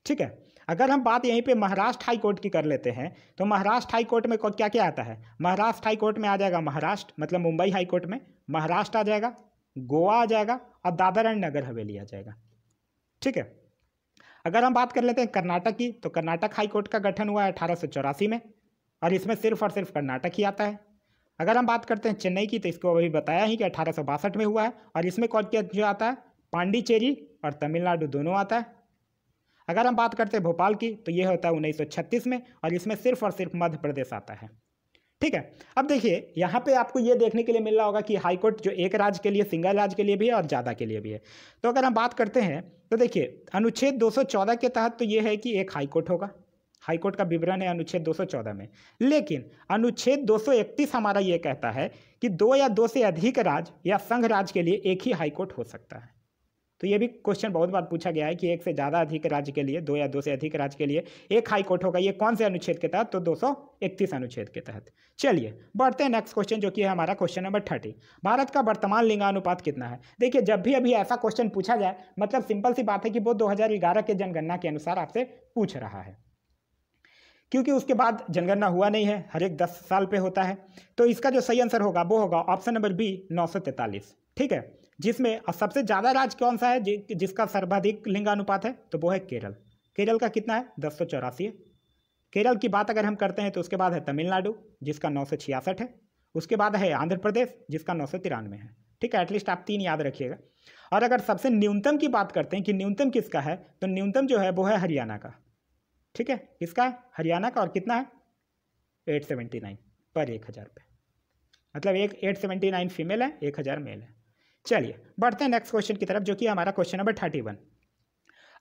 ठीक है अगर हम बात यहीं पे महाराष्ट्र हाई कोर्ट की कर लेते हैं तो महाराष्ट्र हाई कोर्ट में क्या क्या आता है महाराष्ट्र हाई कोर्ट में आ जाएगा महाराष्ट्र मतलब मुंबई हाई कोर्ट में महाराष्ट्र आ जाएगा गोवा आ जाएगा और दादर एंड नगर हवेली आ जाएगा ठीक है अगर हम बात कर लेते हैं कर्नाटक की तो कर्नाटक हाईकोर्ट का गठन हुआ है अठारह में और इसमें सिर्फ और सिर्फ कर्नाटक ही आता है अगर हम बात करते हैं चेन्नई की तो इसको अभी बताया ही कि अठारह में हुआ है और इसमें कौन क्या जो आता है पांडिचेरी और तमिलनाडु दोनों आता है अगर हम बात करते हैं भोपाल की तो ये होता है छत्तीस में और इसमें सिर्फ और सिर्फ मध्य प्रदेश आता है ठीक है अब देखिए यहाँ पे आपको ये देखने के लिए मिल रहा होगा कि हाईकोर्ट जो एक राज्य के लिए सिंगल राज्य के लिए भी है और ज़्यादा के लिए भी है तो अगर हम बात करते हैं तो देखिए अनुच्छेद 214 के तहत तो ये है कि एक हाईकोर्ट होगा हाईकोर्ट का विवरण है अनुच्छेद 214 में लेकिन अनुच्छेद 231 हमारा ये कहता है कि दो या दो से अधिक राज्य या संघ राज्य के लिए एक ही हाईकोर्ट हो सकता है तो ये भी क्वेश्चन बहुत बार पूछा गया है कि एक से ज़्यादा अधिक राज्य के लिए दो या दो से अधिक राज्य के लिए एक हाई कोर्ट होगा ये कौन से अनुच्छेद के तहत तो 231 अनुच्छेद के तहत चलिए बढ़ते हैं नेक्स्ट क्वेश्चन जो कि है हमारा क्वेश्चन नंबर थर्टी भारत का वर्तमान लिंगानुपात कितना है देखिए जब भी अभी ऐसा क्वेश्चन पूछा जाए मतलब सिंपल सी बात है कि वो दो के जनगणना के अनुसार आपसे पूछ रहा है क्योंकि उसके बाद जनगणना हुआ नहीं है हर एक दस साल पे होता है तो इसका जो सही आंसर होगा वो होगा ऑप्शन नंबर बी नौ ठीक है जिसमें सबसे ज़्यादा राज्य कौन सा है जिसका सर्वाधिक लिंगानुपात है तो वो है केरल केरल का कितना है दस सौ चौरासी है केरल की बात अगर हम करते हैं तो उसके बाद है तमिलनाडु जिसका नौ सौ छियासठ है उसके बाद है आंध्र प्रदेश जिसका नौ सौ तिरानवे है ठीक है एटलीस्ट आप तीन याद रखिएगा और अगर सबसे न्यूनतम की बात करते हैं कि न्यूनतम किसका है तो न्यूनतम जो है वो है हरियाणा का ठीक है किसका है हरियाणा का और कितना है एट सेवेंटी नाइन पर एक हज़ार रुपये मतलब एक एट सेवेंटी नाइन फीमेल है एक हज़ार मेल है चलिए बढ़ते हैं नेक्स्ट क्वेश्चन की तरफ जो कि हमारा question number thirty one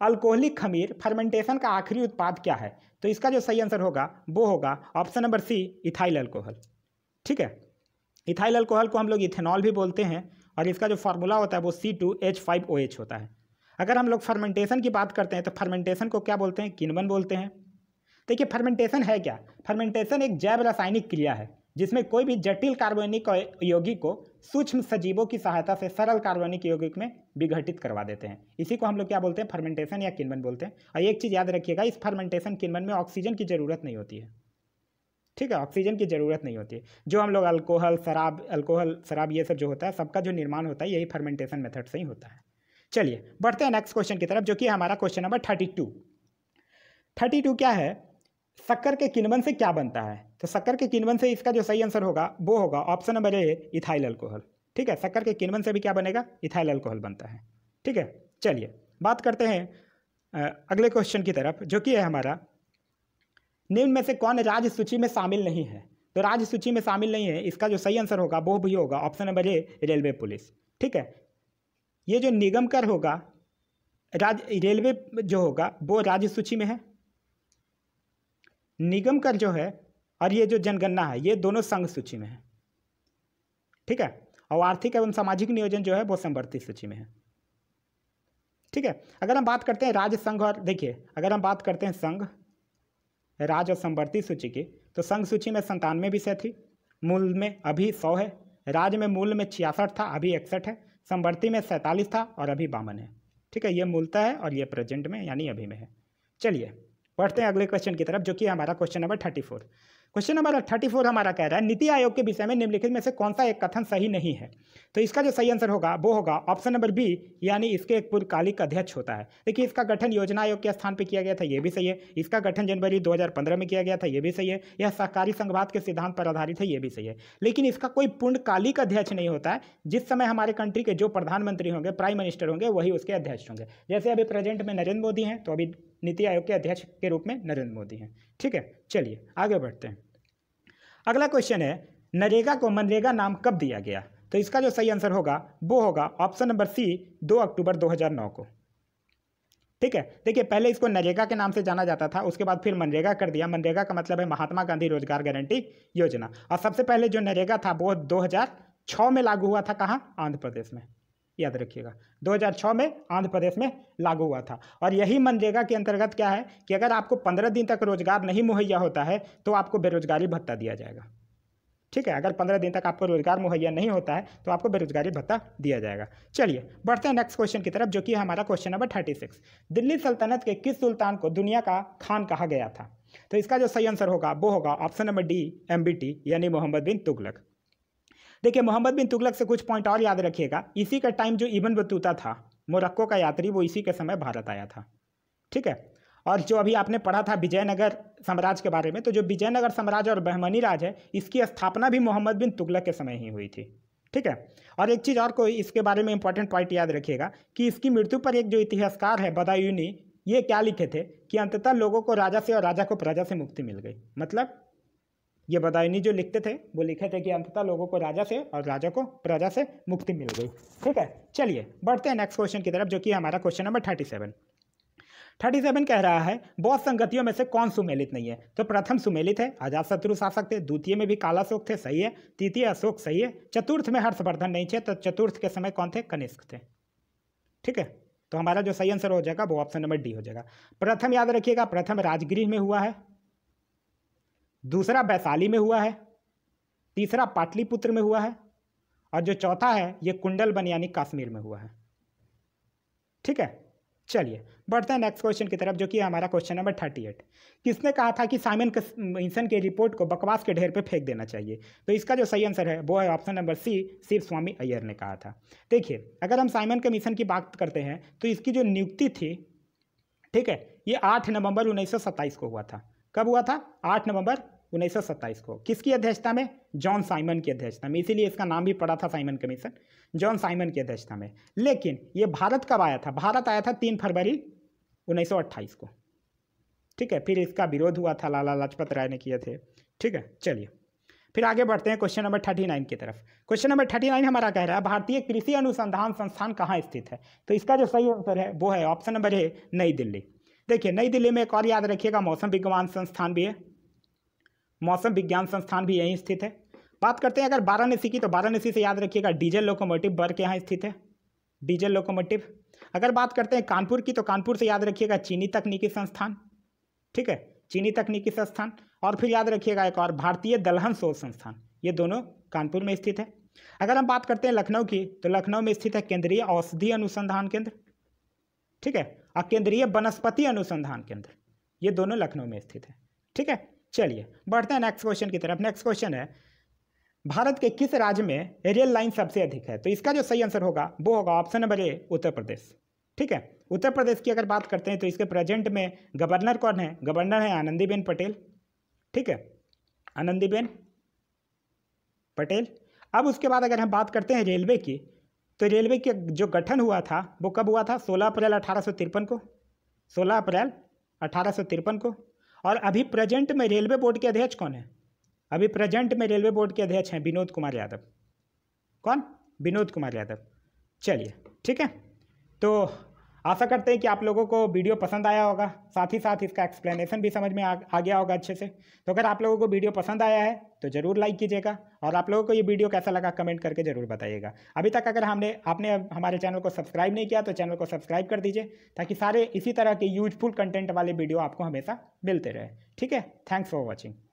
alcoholic खमीर फर्मेंटेशन का आखिरी उत्पाद क्या है तो इसका जो सही आंसर होगा वो होगा option number C ethyl alcohol ठीक है इथाइल अल्कोहल को हम लोग इथेनॉल भी बोलते हैं और इसका जो फार्मूला होता है वो C two H five O H होता है अगर हम लोग फर्मेंटेशन की बात करते हैं तो फर्मेंटेशन को क्या बोलते हैं किनवन बोलते हैं देखिए फर्मेंटेशन है क्या फर्मेंटेशन एक जैव रासायनिक क्रिया है जिसमें कोई भी जटिल कार्बनिक यौगिक को सूक्ष्म सजीवों की सहायता से सरल कार्बनिक यौगिक में विघटित करवा देते हैं इसी को हम लोग क्या बोलते हैं फर्मेंटेशन या किनवन बोलते हैं और एक चीज़ याद रखिएगा इस फर्मेंटेशन किनवन में ऑक्सीजन की ज़रूरत नहीं होती है ठीक है ऑक्सीजन की ज़रूरत नहीं होती है जो हम लोग अल्कोहल शराब अल्कोहल शराब ये सब जो होता है सबका जो निर्माण होता है यही फर्मेंटेशन मेथड से ही होता है चलिए बढ़ते हैं नेक्स्ट क्वेश्चन की तरफ जो कि हमारा question number thirty two thirty two क्या है शक्कर के किण्वन से क्या बनता है तो शक्कर के किण्वन से इसका जो सही आंसर होगा वो होगा option number A ethyl alcohol ठीक है शक्कर के किण्वन से भी क्या बनेगा इथाइल अल्कोहल बनता है ठीक है चलिए बात करते हैं अगले क्वेश्चन की तरफ जो कि है हमारा निम्न में से कौन राज्य सूची में शामिल नहीं है तो राज्य सूची में शामिल नहीं है इसका जो सही आंसर होगा वो भी होगा option number A railway police ठीक है ये जो निगम कर होगा राज रेलवे जो होगा वो राज्य सूची में है निगम कर जो है और ये जो जनगणना है ये दोनों संघ सूची में है ठीक है और आर्थिक एवं सामाजिक नियोजन जो है वो संवर्ती सूची में है ठीक है अगर हम बात करते हैं राज्य संघ और देखिए अगर हम बात करते हैं संघ राज्य और संवर्ती सूची की तो संघ सूची में संतानवे विषय थी मूल में अभी सौ है राज्य में मूल में छियासठ था अभी इकसठ है समवर्ती में सैंतालीस था और अभी बावन है ठीक है ये मूलता है और ये प्रेजेंट में यानी अभी में है चलिए पढ़ते हैं अगले क्वेश्चन की तरफ जो कि हमारा question number thirty four question number thirty four हमारा कह रहा है नीति आयोग के विषय में निम्नलिखित में से कौन सा एक कथन सही नहीं है तो इसका जो सही आंसर होगा वो होगा ऑप्शन नंबर बी यानी इसके एक पूर्वकालिक अध्यक्ष होता है देखिए इसका गठन योजना आयोग के स्थान पर किया गया था ये भी सही है इसका गठन जनवरी 2015 में किया गया था ये भी सही है यह सहकारी संघवाद के सिद्धांत पर आधारित है ये भी सही है लेकिन इसका कोई पूर्णकालिक अध्यक्ष नहीं होता है जिस समय हमारे कंट्री के जो प्रधानमंत्री होंगे प्राइम मिनिस्टर होंगे वही उसके अध्यक्ष होंगे जैसे अभी प्रेजेंट में नरेंद्र मोदी हैं तो अभी नीति आयोग के अध्यक्ष के रूप में नरेंद्र मोदी हैं ठीक है चलिए आगे बढ़ते हैं अगला क्वेश्चन है नरेगा को मनरेगा नाम कब दिया गया तो इसका जो सही आंसर होगा वो होगा ऑप्शन नंबर सी दो अक्टूबर 2009 को ठीक है देखिए पहले इसको नरेगा के नाम से जाना जाता था उसके बाद फिर मनरेगा कर दिया मनरेगा का मतलब है महात्मा गांधी रोजगार गारंटी योजना और सबसे पहले जो नरेगा था वो 2006 में लागू हुआ था कहाँ आंध्र प्रदेश में याद रखिएगा 2006 में आंध्र प्रदेश में लागू हुआ था और यही मनरेगा के अंतर्गत क्या है कि अगर आपको 15 दिन तक रोजगार नहीं मुहैया होता है तो आपको बेरोजगारी भत्ता दिया जाएगा ठीक है अगर पंद्रह दिन तक आपको रोजगार मुहैया नहीं होता है तो आपको बेरोजगारी भत्ता दिया जाएगा चलिए बढ़ते हैं नेक्स्ट क्वेश्चन की तरफ जो कि हमारा question number thirty six Delhi सल्तनत के किस सुल्तान को दुनिया का खान कहा गया था तो इसका जो सही आंसर होगा वो होगा ऑप्शन नंबर डी एम यानी मोहम्मद बिन तुगलक देखिए मोहम्मद बिन तुगलक से कुछ पॉइंट और याद रखिएगा इसी का टाइम जो इबन बतूता था मोरक्को का यात्री वो इसी के समय भारत आया था ठीक है और जो अभी आपने पढ़ा था विजयनगर साम्राज्य के बारे में तो जो विजयनगर साम्राज्य और बहमनी राज है इसकी स्थापना भी मोहम्मद बिन तुगलक के समय ही हुई थी ठीक है और एक चीज़ और कोई इसके बारे में इंपॉर्टेंट पॉइंट याद रखिएगा कि इसकी मृत्यु पर एक जो इतिहासकार है बदायूनी ये क्या लिखे थे कि अंततः लोगों को राजा से और राजा को प्रजा से मुक्ति मिल गई मतलब ये बदायनी जो लिखते थे वो लिखे थे कि अंततः लोगों को राजा से और राजा को प्रजा से मुक्ति मिल गई ठीक है चलिए बढ़ते हैं नेक्स्ट क्वेश्चन की तरफ जो कि हमारा question number thirty seven thirty seven कह रहा है बौद्ध संगतियों में से कौन सुमेलित नहीं है तो प्रथम सुमेलित है आजाद शत्रु शासक थे द्वितीय में भी काला शोक थे सही है तृतीय अशोक सही है चतुर्थ में हर्षवर्धन नहीं थे तो चतुर्थ के समय कौन थे कनिष्क थे ठीक है तो हमारा जो सही आंसर हो जाएगा वो ऑप्शन नंबर डी हो जाएगा प्रथम याद रखिएगा प्रथम राजगृह में हुआ है दूसरा वैशाली में हुआ है तीसरा पाटलिपुत्र में हुआ है और जो चौथा है ये कुंडल बन यानी कश्मीर में हुआ है ठीक है चलिए बढ़ते हैं नेक्स्ट क्वेश्चन की तरफ जो कि हमारा क्वेश्चन नंबर थर्टी एट किसने कहा था कि साइमन कमीशन की रिपोर्ट को बकवास के ढेर पे फेंक देना चाहिए तो इसका जो सही आंसर है वो है option number C Shiv Swami Iyer ने कहा था देखिए अगर हम साइमन कमीशन की बात करते हैं तो इसकी जो नियुक्ति थी ठीक है ये आठ नवंबर उन्नीस को हुआ था कब हुआ था आठ नवंबर उन्नीस को किसकी अध्यक्षता में जॉन साइमन की अध्यक्षता में इसीलिए इसका नाम भी पड़ा था साइमन कमीशन जॉन साइमन की अध्यक्षता में लेकिन ये भारत कब आया था भारत आया था तीन फरवरी 1928 को ठीक है फिर इसका विरोध हुआ था लाला लाजपत राय ने किए थे ठीक है चलिए फिर आगे बढ़ते हैं क्वेश्चन नंबर थर्टी नाइन की तरफ क्वेश्चन नंबर थर्टी नाइन हमारा कह रहा है भारतीय कृषि अनुसंधान संस्थान कहाँ स्थित है तो इसका जो सही आंसर है वो है ऑप्शन नंबर है नई दिल्ली देखिए नई दिल्ली में एक और याद रखिएगा मौसम विज्ञान संस्थान भी है मौसम विज्ञान संस्थान भी यहीं स्थित है बात करते हैं अगर वाराणसी की तो वाराणसी से याद रखिएगा डीजल लोकोमोटिव बर्क यहाँ स्थित है डीजल लोकोमोटिव अगर बात करते हैं कानपुर की तो कानपुर से याद रखिएगा चीनी तकनीकी संस्थान ठीक है चीनी तकनीकी संस्थान और फिर याद रखिएगा एक और भारतीय दलहन शोध संस्थान ये दोनों कानपुर में स्थित है अगर हम बात करते हैं लखनऊ की तो लखनऊ में स्थित है केंद्रीय औषधि अनुसंधान केंद्र ठीक है और केंद्रीय वनस्पति अनुसंधान केंद्र ये दोनों लखनऊ में स्थित है ठीक है चलिए बढ़ते हैं नेक्स्ट क्वेश्चन की तरफ नेक्स्ट क्वेश्चन है भारत के किस राज्य में रेल लाइन सबसे अधिक है तो इसका जो सही आंसर होगा वो होगा ऑप्शन नंबर ए उत्तर प्रदेश ठीक है उत्तर प्रदेश की अगर बात करते हैं तो इसके प्रेजेंट में गवर्नर कौन है गवर्नर है आनंदीबेन पटेल ठीक है आनंदीबेन पटेल अब उसके बाद अगर हम बात करते हैं रेलवे की तो रेलवे के जो गठन हुआ था वो कब हुआ था 16 अप्रैल अठारह को 16 अप्रैल अठारह को और अभी प्रेजेंट में रेलवे बोर्ड के अध्यक्ष कौन है अभी प्रेजेंट में रेलवे बोर्ड के अध्यक्ष हैं विनोद कुमार यादव कौन विनोद कुमार यादव चलिए ठीक है तो आशा करते हैं कि आप लोगों को वीडियो पसंद आया होगा साथ ही साथ इसका एक्सप्लेनेशन भी समझ में आ, आ गया होगा अच्छे से तो अगर आप लोगों को वीडियो पसंद आया है तो ज़रूर लाइक कीजिएगा और आप लोगों को ये वीडियो कैसा लगा कमेंट करके ज़रूर बताइएगा अभी तक अगर हमने आपने हमारे चैनल को सब्सक्राइब नहीं किया तो चैनल को सब्सक्राइब कर दीजिए ताकि सारे इसी तरह के यूजफुल कंटेंट वाले वीडियो आपको हमेशा मिलते रहे ठीक है थैंक्स फॉर वॉचिंग